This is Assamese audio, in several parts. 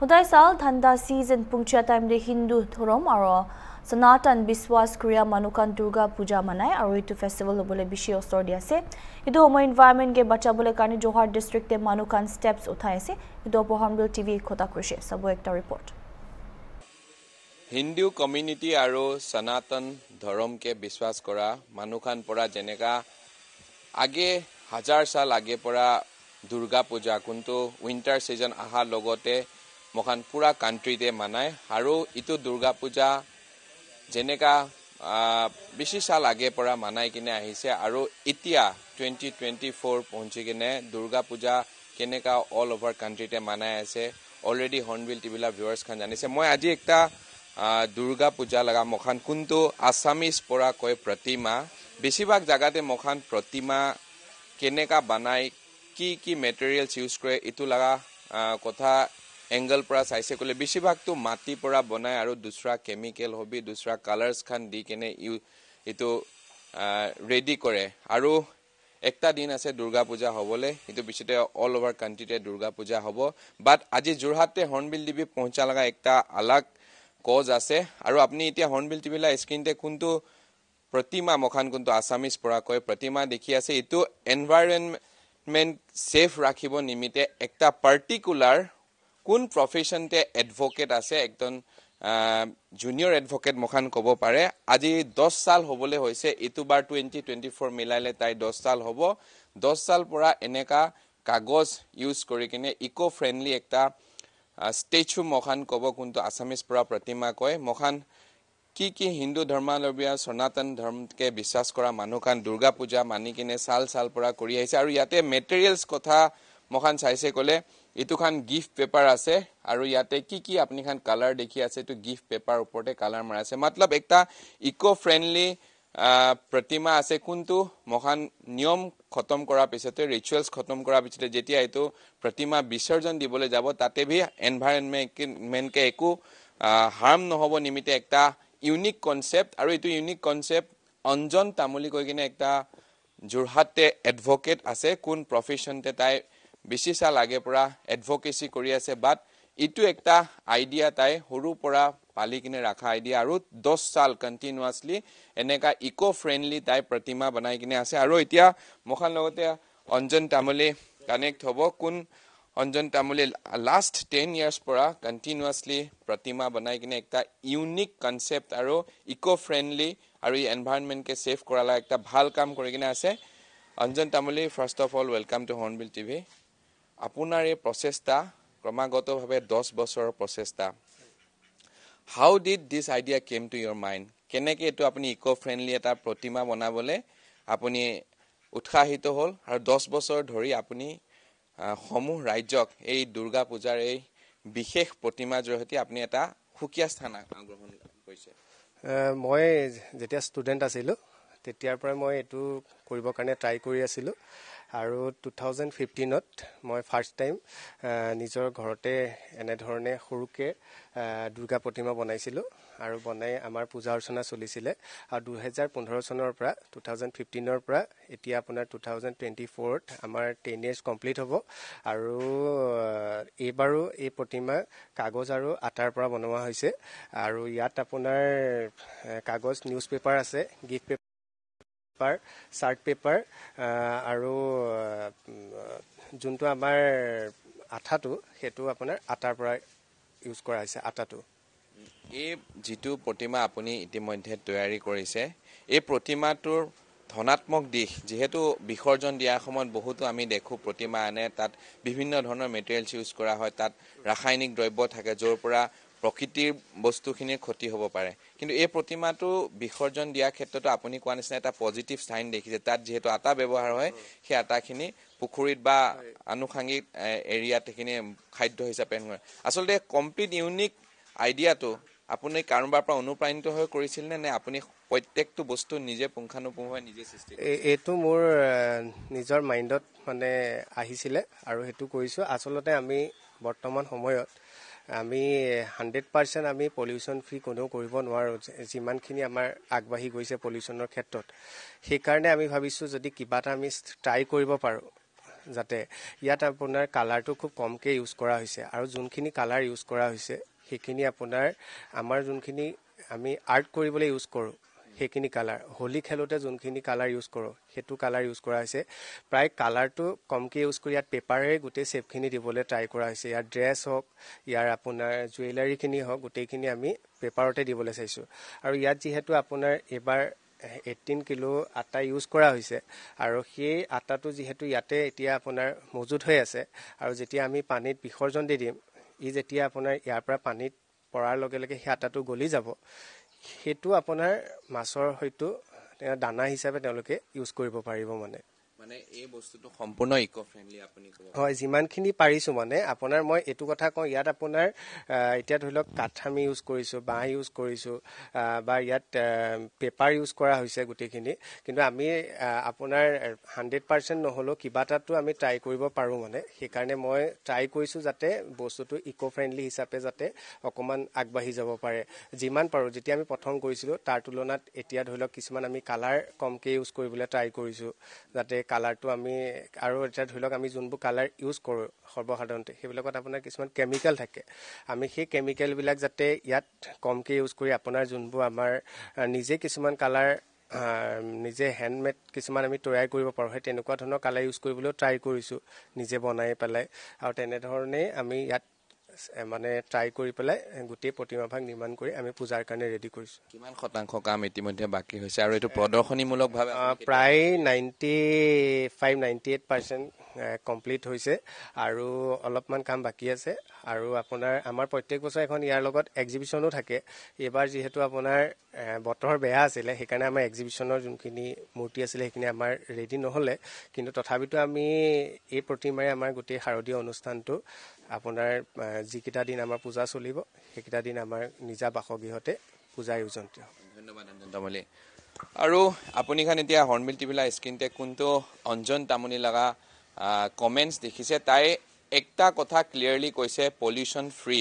Hudai Sal Thanda season Punctia time the Hindu Thorom Aro Sanatan Biswas Kriya Manukan Durga Puja Manai Aroitu Festival Bole Bishi Osor Diase Ido Homo Environment Ge Bachabule Kani Johar District Manukan Steps Utaise Ido Pohambil TV Kota Kushi Sabuekta Report Hindu Community Aro Sanatan Thorom Ke Biswas Kora Manukan Pora Jeneka Age Hajar Sal Age Pora Durga Puja Kunto Winter Season Aha Logote মহান পুৰা কান্ট্ৰিতে মানাই আৰু ইটো দুৰ্গা পূজা যেনেকা বেছি চাল আগে পৰা মানাই কিনে আহিছে আৰু এতিয়া টুৱেণ্টি টুৱেণ্টি ফ'ৰ পহঞ্চি কিনে দুৰ্গা পূজা কেনেকা অল অভাৰ কাণ্ট্ৰিতে মানাই আছে অলৰেডি হৰ্ণবিল টিভিলাৰ ভিউৱাৰ্ছখন জানিছে মই আজি এটা দুৰ্গা পূজা লগা মখান কোনটো আছামিজ পৰা কয় প্ৰতিমা বেছিভাগ জেগাতে মখান প্ৰতিমা কেনেকা বনায় কি কি মেটেৰিয়েলছ ইউজ কৰে এইটো লগা কথা এংগল পৰা চাইছে ক'লে বেছিভাগটো মাটিৰ পৰা বনাই আৰু দুচৰা কেমিকেল হবি দুচৰা কালাৰ্ছ খান দি কেনে ইউ এইটো ৰেডি কৰে আৰু একটা দিন আছে দুৰ্গা পূজা হ'বলৈ সেইটো পিছতে অল অভাৰ কাণ্ট্ৰিতে দুৰ্গা পূজা হ'ব বাট আজি যোৰহাটে হৰ্ণবিল টিভি পহঁচা লগা এটা আলাগ কজ আছে আৰু আপুনি এতিয়া হৰ্ণবিল টিভিলা স্ক্ৰীণতে কোনটো প্ৰতিমা মখান কোনটো আছামিজ পৰাকৈ প্ৰতিমা দেখি আছে এইটো এনভাইৰণমেণ্ট ছেফ ৰাখিব নিমিত্তে এটা পাৰ্টিকুলাৰ কোন প্ৰফেশ্যনতে এডভকেট আছে একদম জুনিয়ৰ এডভকেট মোখান ক'ব পাৰে আজি দহ চাল হ'বলৈ হৈছে ইটো বাৰ টুৱেণ্টি টুৱেণ্টি ফ'ৰ মিলাইলে তাই দহ চাল হ'ব দহ চাল পৰা এনেকা কাগজ ইউজ কৰি কিনে ইক' ফ্ৰেণ্ডলি এটা ষ্টেচু মোখান ক'ব কোনটো আছামিজ পৰা প্ৰতিমা কয় মোখান কি কি হিন্দু ধৰ্মাৱলম্বীয়া সনাতন ধৰ্মকে বিশ্বাস কৰা মানুহ খান দুৰ্গা পূজা মানি কিনে চাল চাল পৰা কৰি আহিছে আৰু ইয়াতে মেটেৰিয়েলছ কথা মোখান চাইছে ক'লে এইটোখন গিফ্ট পেপাৰ আছে আৰু ইয়াতে কি কি আপুনিখন কালাৰ দেখি আছে এইটো গিফ্ট পেপাৰ ওপৰতে কালাৰ মৰা আছে মতলব এটা ইক' ফ্ৰেণ্ডলি প্ৰতিমা আছে কোনটো মহান নিয়ম খতম কৰাৰ পিছতে ৰিচুৱেলছ খতম কৰাৰ পিছতে যেতিয়া এইটো প্ৰতিমা বিসৰ্জন দিবলৈ যাব তাতে ভি এনভাইৰণমেণ্টমেণ্টকে একো হাৰ্ম নহ'ব নিমিত্তে এটা ইউনিক কনচেপ্ট আৰু এইটো ইউনিক কনচেপ্ট অঞ্জন তামুলী কৈ কিনে এটা যোৰহাটে এডভকেট আছে কোন প্ৰফেশ্যনতে তাই বেছি চাল আগে পৰা এডভকেচি কৰি আছে বাট এইটো এটা আইডিয়া তাই সৰুৰ পৰা পালি কিনে ৰখা আইডিয়া আৰু দহ চাল কণ্টিনিউৱাছলি এনেকা ইক' ফ্ৰেণ্ডলি তাই প্ৰতিমা বনাই কিনে আছে আৰু এতিয়া মোৰখন লগতে অঞ্জন তামুলি কানেক্ট হ'ব কোন Anjan Tamuli last ten years পৰা কণ্টিনিউৱাছলি প্ৰতিমা বনাই কিনে এটা ইউনিক কনচেপ্ট আৰু ইক' ফ্ৰেণ্ডলি আৰু এই এনভাইৰণমেণ্টকে ছেভ কৰালে এটা ভাল কাম কৰি কিনে আছে Anjan Tamuli first of all welcome to Hornbill TV আপোনাৰ এই প্ৰচেষ্টা ক্ৰমাগতভাৱে দহ বছৰৰ প্ৰচেষ্টা how did this idea came to your mind কেনেকৈ এইটো আপুনি ইক' ফ্ৰেণ্ডলি এটা প্ৰতিমা বনাবলৈ আপুনি উৎসাহিত হ'ল আৰু দহ বছৰ ধৰি আপুনি সমূহ ৰাজ্যক এই দুৰ্গা পূজাৰ এই বিশেষ প্ৰতিমাৰ জৰিয়তে আপুনি এটা সুকীয়া স্থান গ্ৰহণ কৰিছে মই যেতিয়া ষ্টুডেণ্ট আছিলোঁ তেতিয়াৰ পৰাই মই এইটো কৰিবৰ কাৰণে ট্ৰাই কৰি আছিলোঁ আৰু টু থাউজেণ্ড ফিফটিনত মই ফাৰ্ষ্ট টাইম নিজৰ ঘৰতে এনেধৰণে সৰুকৈ দুৰ্গা প্ৰতিমা বনাইছিলোঁ আৰু বনাই আমাৰ পূজা অৰ্চনা চলিছিলে আৰু দুহেজাৰ পোন্ধৰ চনৰ পৰা টু থাউজেণ্ড ফিফটিনৰ পৰা এতিয়া আপোনাৰ টু থাউজেণ্ড টুৱেণ্টি ফ'ৰত আমাৰ টেন ইয়েৰ্ছ কমপ্লিট হ'ব আৰু এইবাৰো এই প্ৰতিমা কাগজ আৰু আটাৰ পৰা বনোৱা হৈছে আৰু ইয়াত আপোনাৰ কাগজ নিউজ পেপাৰ আছে gift paper paper chart paper আৰু যোনটো আমাৰ আঠাটো সেইটো আপোনাৰ আটাৰ পৰা ইউজ কৰা হৈছে আটাটো এই যিটো প্ৰতিমা আপুনি ইতিমধ্যে তৈয়াৰী কৰিছে এই প্ৰতিমাটোৰ ধনাত্মক দিশ যিহেতু বিসৰ্জন দিয়াৰ সময়ত বহুতো আমি দেখোঁ প্ৰতিমা আনে তাত বিভিন্ন ধৰণৰ মেটেৰিয়েলছ ইউজ কৰা হয় তাত ৰাসায়নিক দ্ৰব্য থাকে য'ৰ পৰা প্ৰকৃতিৰ বস্তুখিনিৰ ক্ষতি হ'ব পাৰে কিন্তু এই প্ৰতিমাটো বিসৰ্জন দিয়াৰ ক্ষেত্ৰতো আপুনি কোৱা নিচিনা এটা পজিটিভ চাইন দেখিছে তাত যিহেতু আটা ব্যৱহাৰ হয় সেই আটাখিনি পুখুৰীত বা আনুষাংগিক এৰিয়াত সেইখিনি খাদ্য হিচাপে নহয় আচলতে কমপ্লিট ইউনিক আইডিয়াটো আপুনি কাৰোবাৰ পৰা অনুপ্ৰাণিত হৈ কৰিছিল নে নে আপুনি প্ৰত্যেকটো বস্তু নিজে পুংখানুপুংখভাৱে নিজে সৃষ্টি এইটো মোৰ নিজৰ মাইণ্ডত মানে আহিছিলে আৰু সেইটো কৰিছোঁ আচলতে আমি বৰ্তমান সময়ত আমি হাণ্ড্ৰেড পাৰ্চেণ্ট আমি পলিউশ্যন ফ্ৰী কোনেও কৰিব নোৱাৰোঁ যিমানখিনি আমাৰ আগবাঢ়ি গৈছে পলিউশ্যনৰ ক্ষেত্ৰত সেইকাৰণে আমি ভাবিছোঁ যদি কিবা এটা আমি ট্ৰাই কৰিব পাৰোঁ যাতে ইয়াত আপোনাৰ কালাৰটো খুব কমকৈ ইউজ কৰা হৈছে আৰু যোনখিনি কালাৰ ইউজ কৰা হৈছে সেইখিনি আপোনাৰ আমাৰ যোনখিনি আমি আৰ্ট কৰিবলৈ ইউজ কৰোঁ সেইখিনি কালাৰ হোলী খেলোঁতে যোনখিনি কালাৰ ইউজ কৰোঁ সেইটো কালাৰ ইউজ কৰা হৈছে প্ৰায় কালাৰটো কমকৈ ইউজ কৰি ইয়াত পেপাৰেৰে গোটেই শ্বেপখিনি দিবলৈ ট্ৰাই কৰা হৈছে ইয়াৰ ড্ৰেছ হওক ইয়াৰ আপোনাৰ জুৱেলাৰীখিনি হওক গোটেইখিনি আমি পেপাৰতে দিবলৈ চাইছোঁ আৰু ইয়াত যিহেতু আপোনাৰ এইবাৰ এইটিন কিলো আটা ইউজ কৰা হৈছে আৰু সেই আটাটো যিহেতু ইয়াতে এতিয়া আপোনাৰ মজুত হৈ আছে আৰু যেতিয়া আমি পানীত বিসৰ্জন দি দিম ই যেতিয়া আপোনাৰ ইয়াৰ পৰা পানীত পৰাৰ লগে লগে সেই আটাটো গলি যাব সেইটো আপোনাৰ মাছৰ হয়তো দানা হিচাপে তেওঁলোকে ইউজ কৰিব পাৰিব মানে হয় যিমানখিনি পাৰিছো মানে আপোনাৰ মই এইটো কথা কওঁ ইয়াত আপোনাৰ এতিয়া ধৰি লওক কাঠ আমি ইউজ কৰিছোঁ বাঁহ ইউজ কৰিছোঁ বা ইয়াত পেপাৰ ইউজ কৰা হৈছে গোটেইখিনি কিন্তু আমি আপোনাৰ হাণ্ড্ৰেড পাৰ্চেণ্ট নহ'লেও কিবা এটাতো আমি ট্ৰাই কৰিব পাৰোঁ মানে সেইকাৰণে মই ট্ৰাই কৰিছোঁ যাতে বস্তুটো ইক' ফ্ৰেণ্ডলি হিচাপে যাতে অকণমান আগবাঢ়ি যাব পাৰে যিমান পাৰোঁ যেতিয়া আমি প্ৰথম কৰিছিলোঁ তাৰ তুলনাত এতিয়া ধৰি লওক কিছুমান আমি কালাৰ কমকৈ ইউজ কৰিবলৈ ট্ৰাই কৰিছোঁ যাতে কালাৰটো আমি আৰু এতিয়া ধৰি লওক আমি যোনবোৰ কালাৰ ইউজ কৰোঁ সৰ্বসাধাৰণতে সেইবিলাকত আপোনাৰ কিছুমান কেমিকেল থাকে আমি সেই কেমিকেলবিলাক যাতে ইয়াত কমকৈ ইউজ কৰি আপোনাৰ যোনবোৰ আমাৰ নিজে কিছুমান কালাৰ নিজে হেণ্ডমেড কিছুমান আমি তৈয়াৰ কৰিব পাৰোঁ সেই তেনেকুৱা ধৰণৰ কালাৰ ইউজ কৰিবলৈও ট্ৰাই কৰিছোঁ নিজে বনাই পেলাই আৰু তেনেধৰণেই আমি ইয়াত মানে ট্ৰাই কৰি পেলাই গোটেই প্ৰতিমাভাগ নিৰ্মাণ কৰি আমি পূজাৰ কাৰণে ৰেডি কৰিছোঁ কিমান শতাংশ কাম ইতিমধ্যে বাকী হৈছে আৰু এইটো প্ৰদৰ্শনীমূলকভাৱে প্ৰায় ninety five ninety eight percent complete হৈছে আৰু অলপমান কাম বাকী আছে আৰু আপোনাৰ আমাৰ প্ৰত্যেক বছৰ এখন ইয়াৰ লগত এক্সিবিশ্যনো থাকে এইবাৰ যিহেতু আপোনাৰ বতৰ বেয়া আছিলে সেইকাৰণে আমাৰ এক্সিবিশ্যনৰ যোনখিনি মূৰ্তি আছিলে সেইখিনি আমাৰ ৰেডি নহ'লে কিন্তু তথাপিতো আমি এই প্ৰতিমাৰে আমাৰ গোটেই শাৰদীয় অনুষ্ঠানটো আপোনাৰ যিকেইটা দিন আমাৰ পূজা চলিব সেইকেইটা দিন আমাৰ নিজা বাসগৃহতে পূজা আয়োজন ধন্যবাদ তামুলী আৰু আপুনি খান এতিয়া হৰ্ণবিল টিভিলা স্ক্ৰীন টেক কোনটো অঞ্জন তামুলি লগা কমেণ্টছ দেখিছে তাই একটা কথা ক্লিয়াৰলি কৈছে পলিউশ্যন ফ্ৰী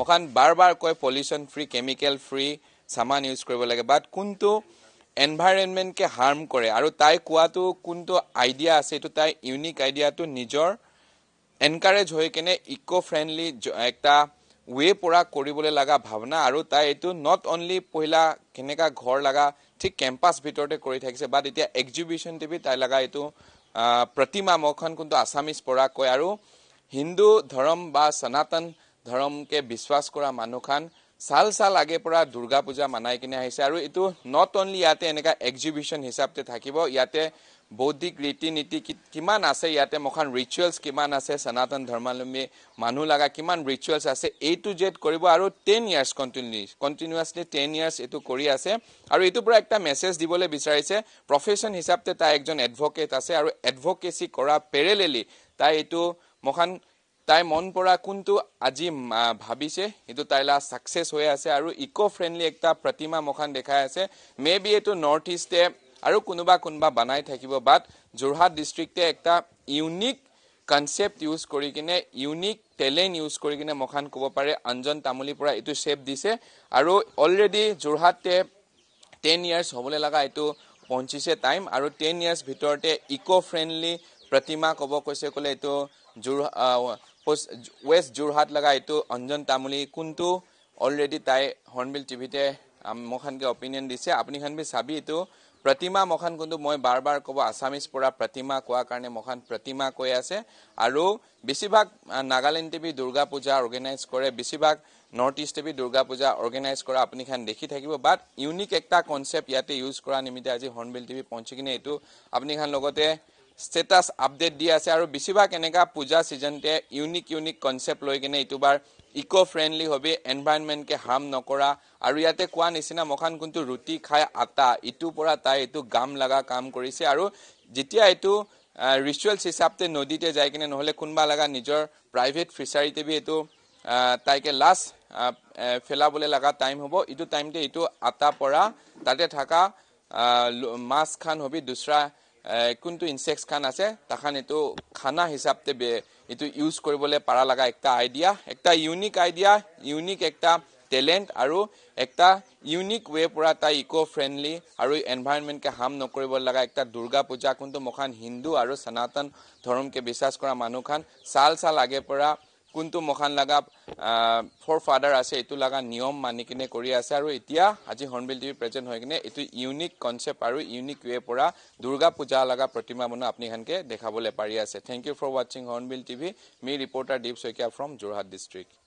মোখান বাৰ বাৰ কয় পলিউশ্যন ফ্ৰী কেমিকেল ফ্ৰী চামান ইউজ কৰিব লাগে বাট কোনটো এনভাইৰণমেণ্টকে হাৰ্ম কৰে আৰু তাই কোৱাটো কোনটো আইডিয়া আছে এইটো তাই ইউনিক আইডিয়াটো নিজৰ এনকাৰেজ হৈ কেনে ইক' ফ্ৰেণ্ডলি এটা ৱে পৰা কৰিবলৈ লগা ভাৱনা আৰু তাই এইটো নট অনলি পহিলা কেনেকা ঘৰ লগা ঠিক কেম্পাছ ভিতৰতে কৰি থাকিছে বাট এতিয়া এক্সিবিশ্যন টিভি তাই লগা এইটো প্ৰতিমা মখন কোনটো আছামিজ কয় আৰু হিন্দু ধৰ্ম বা সনাতন ধৰ্মকে বিশ্বাস কৰা মানুহখন চাল চাল আগে পৰা দুৰ্গা পূজা মানাই কিনে আহিছে আৰু এইটো নট অনলি ইয়াতে এনেকুৱা এক্সিবিশ্যন হিচাপতে থাকিব ইয়াতে বৌদ্ধিক ৰীতি নীতি কিমান আছে ইয়াতে মোখান ৰিচুৱেলছ কিমান আছে সনাতন ধৰ্মাৱলম্বী মানুহ লগা কিমান ৰিচুৱেলছ আছে এইটো জেদ কৰিব আৰু ten years continue continuously ten years এইটো কৰি আছে আৰু এইটোৰ পৰা এটা মেছেজ দিবলৈ বিচাৰিছে প্ৰফেশ্যন হিচাপতে তাই এজন এডভকেট আছে আৰু এডভকেচি কৰা পেৰেলেলি তাই এইটো মোখান তাই মন পৰা কোনটো আজি ভাবিছে সেইটো তাইলা ছাকচেছ হৈ আছে আৰু ইক' ফ্ৰেণ্ডলি এটা প্ৰতিমা মোখান দেখাই আছে মে বি এইটো নৰ্থ ইষ্টে আৰু কোনোবা কোনোবা বনাই থাকিব বাট যোৰহাট ডিষ্ট্ৰিক্টে এটা ইউনিক কনচেপ্ট ইউজ কৰি কিনে ইউনিক টেলেণ্ট ইউজ কৰি কিনে মখান ক'ব পাৰে অঞ্জন তামুলীৰ পৰা এইটো শ্বেপ দিছে আৰু অলৰেডি যোৰহাটে টেন ইয়াৰ্চ হ'বলৈ লগা এইটো পঞ্চিছে টাইম আৰু টেন ইয়াৰ্ছ ভিতৰতে ইক' ফ্ৰেণ্ডলি প্ৰতিমা ক'ব কৈছে ক'লে এইটো যোৰহাট ৱেষ্ট যোৰহাট লগা এইটো অঞ্জন তামুলী কোনটো অলৰেডি তাই হৰ্ণবিল টিভিতে মোক সেনেকৈ অপিনিয়ন দিছে আপুনি সেনেকৈ চাবি এইটো প্ৰতিমা মখান কিন্তু মই বাৰ বাৰ ক'ব আছামিজ পৰা প্ৰতিমা কোৱাৰ কাৰণে মখান প্ৰতিমা কৈ আছে আৰু বেছিভাগ নাগালেণ্ড টিভি দুৰ্গা পূজা অৰ্গেনাইজ কৰে বেছিভাগ নৰ্থ ইষ্ট টিভি দুৰ্গা পূজা অৰ্গেনাইজ কৰা আপুনিখন দেখি থাকিব বাট ইউনিক এটা কনচেপ্ট ইয়াতে ইউজ কৰা নিমিত্তে আজি হৰ্ণবিল টিভি পঞ্চি কিনে এইটো আপুনি খান লগতে ষ্টেটাছ আপডেট দি আছে আৰু বেছিভাগ এনেকুৱা পূজা ছিজনতে ইউনিক ইউনিক কনচেপ্ট লৈ কিনে এইটো বাৰ ইক' ফ্ৰেণ্ডলি হবি এনভাইৰনমেণ্টকে হাৰ্ম নকৰা আৰু ইয়াতে কোৱা নিচিনা মখান কোনটো ৰুটি খাই আটা ইটোৰ পৰা তাই এইটো গাম লগা কাম কৰিছে আৰু যেতিয়া এইটো ৰিচুৱেলছ হিচাপতে নদীতে যাই কিনে নহ'লে কোনোবা লগা নিজৰ প্ৰাইভেট ফিচাৰীতে বি এইটো তাইকে লাষ্ট পেলাবলৈ লগা টাইম হ'ব ইটো টাইমতে এইটো আটা পৰা তাতে থকা মাছখান হবি দুচৰা কোনটো ইনচেক্টছ খান আছে তাখান এইটো খানা হিচাপতে এইটো ইউজ কৰিবলৈ পাৰা লগা এটা আইডিয়া এটা ইউনিক আইডিয়া ইউনিক এটা টেলেণ্ট আৰু এটা ইউনিক ৱে পৰা তাই ইক' ফ্ৰেণ্ডলি আৰু এনভাইৰমেণ্টকে হাৰ্ম নকৰিব লগা এটা দুৰ্গা পূজা কোনটো মোখান হিন্দু আৰু সনাতন ধৰ্মকে বিশ্বাস কৰা মানুহখন চাল চাল আগে পৰা কোনটো মহান লগা ফৰ ফাদাৰ আছে এইটো লগা নিয়ম মানি কিনে কৰি আছে আৰু এতিয়া আজি হৰ্ণবিল টিভি প্ৰেজেণ্ট হৈ কিনে এইটো ইউনিক কনচেপ্ট আৰু ইউনিক ৱে পৰা দুৰ্গা পূজা লগা প্ৰতিমা মানুহ আপুনি সেনেকৈ দেখাবলৈ পাৰি আছে থেংক ইউ ফৰ ৱাটচিং হৰ্ণবিল টিভি মি reporter Deep Saikia from Jorhat district